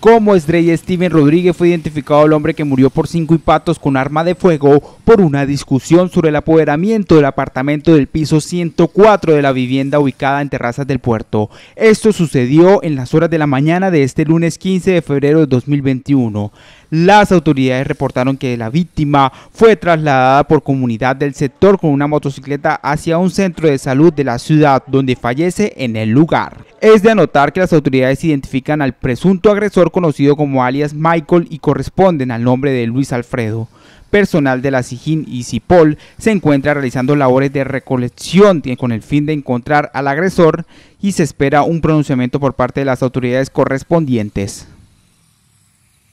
como estrella Steven Rodríguez fue identificado el hombre que murió por cinco impactos con arma de fuego por una discusión sobre el apoderamiento del apartamento del piso 104 de la vivienda ubicada en terrazas del puerto. Esto sucedió en las horas de la mañana de este lunes 15 de febrero de 2021. Las autoridades reportaron que la víctima fue trasladada por comunidad del sector con una motocicleta hacia un centro de salud de la ciudad donde fallece en el lugar. Es de anotar que las autoridades identifican al presunto agresor conocido como alias Michael y corresponden al nombre de Luis Alfredo. Personal de la SIGIN y CIPOL se encuentra realizando labores de recolección con el fin de encontrar al agresor y se espera un pronunciamiento por parte de las autoridades correspondientes.